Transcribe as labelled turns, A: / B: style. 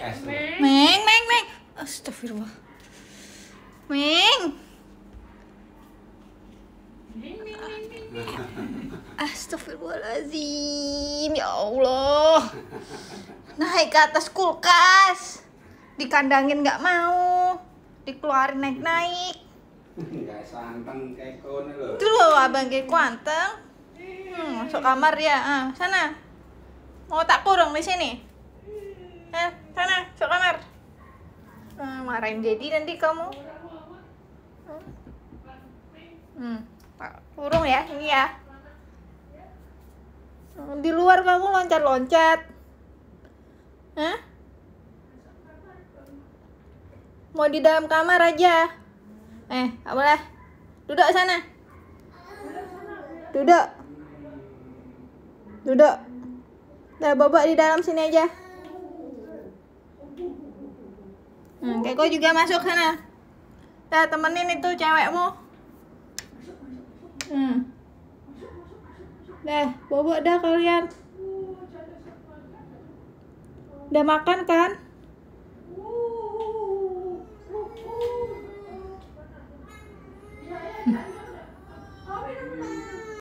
A: Meng, Meng, Meng, Meng. Astagfirullah. Meng. Astagfirullahaladzim Ya Allah Naik ke atas kulkas Dikandangin gak mau Dikeluarin naik-naik Gak santeng keko loh Itu loh abang keko anteng hmm, Masuk kamar ya ah, Sana Mau tak kurung di sini? masuk kamar hmm, marahin jadi nanti kamu hmm. hmm. ya ini ya eh, di luar kamu loncat-loncat Hah? mau di dalam kamar aja eh nggak boleh duduk sana duduk duduk Nah, bawa di dalam sini aja. Hmm, Keko juga masuk sana. Ya, temenin itu cewekmu. Hmm. Dah, bobok dah kalian. Udah makan kan? Hmm.